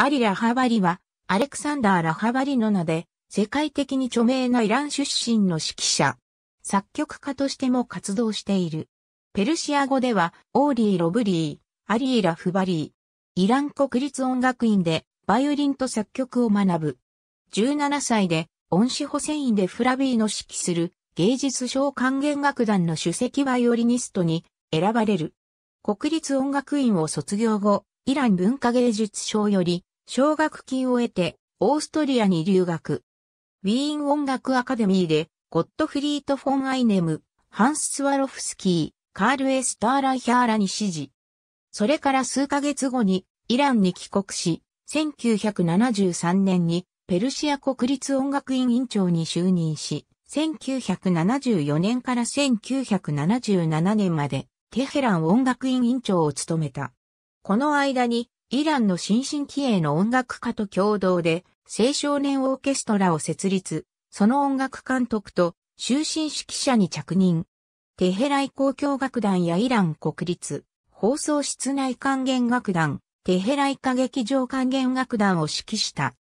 アリ・ラハバリは、アレクサンダー・ラハバリの名で、世界的に著名なイラン出身の指揮者、作曲家としても活動している。ペルシア語では、オーリー・ロブリー、アリー・ラフバリー。イラン国立音楽院で、バイオリンと作曲を学ぶ。17歳で、恩師補選員でフラビーの指揮する、芸術賞還元楽団の首席バイオリニストに選ばれる。国立音楽院を卒業後、イラン文化芸術賞より奨学金を得て、オーストリアに留学。ウィーン音楽アカデミーで、ゴットフリート・フォン・アイネム、ハンス・スワロフスキー、カール・エスターライヒャーラに指示。それから数ヶ月後に、イランに帰国し、1973年に、ペルシア国立音楽院院長に就任し、1974年から1977年まで、テヘラン音楽院院長を務めた。この間に、イランの新進気鋭の音楽家と共同で、青少年オーケストラを設立、その音楽監督と終身指揮者に着任。テヘライ交響楽団やイラン国立、放送室内管弦楽団、テヘライ歌劇場管弦楽団を指揮した。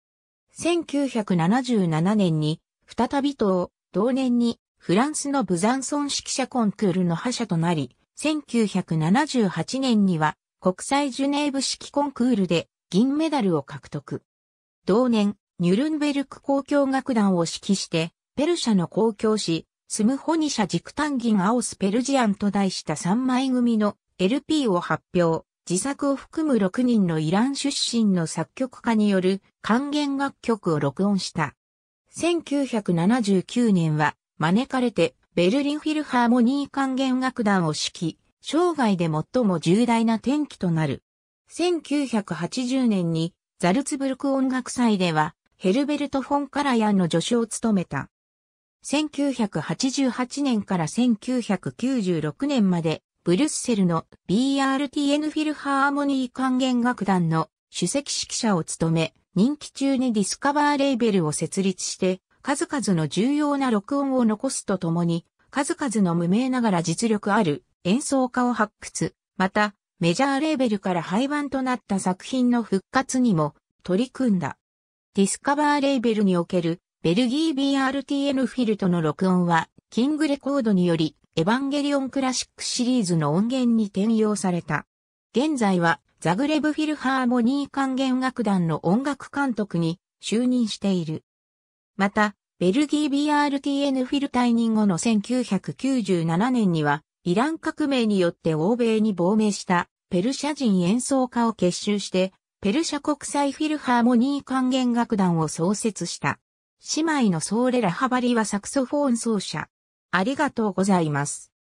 1977年に、再び党、同年に、フランスのブザンソン指揮者コンクールの覇者となり、1978年には、国際ジュネーブ式コンクールで銀メダルを獲得。同年、ニュルンベルク交響楽団を指揮して、ペルシャの公共詩、スムホニシャ軸単銀アオスペルジアンと題した3枚組の LP を発表。自作を含む6人のイラン出身の作曲家による還元楽曲を録音した。1979年は招かれてベルリンフィルハーモニー還元楽団を指揮、生涯で最も重大な転機となる。1980年にザルツブルク音楽祭ではヘルベルト・フォン・カラヤンの助手を務めた。1988年から1996年までブリュッセルの BRTN フィルハーモニー管弦楽団の主席指揮者を務め、任期中にディスカバーレーベルを設立して、数々の重要な録音を残すとともに、数々の無名ながら実力ある演奏家を発掘、また、メジャーレーベルから廃盤となった作品の復活にも取り組んだ。ディスカバーレーベルにおけるベルギー BRTN フィルトの録音は、キングレコードにより、エヴァンゲリオンクラシックシリーズの音源に転用された。現在は、ザグレブフィルハーモニー管弦楽団の音楽監督に就任している。また、ベルギー BRTN フィル退任後の1997年には、イラン革命によって欧米に亡命したペルシャ人演奏家を結集して、ペルシャ国際フィルハーモニー管弦楽団を創設した。姉妹のソーレ・ラハバリはサクソフォン奏者。ありがとうございます。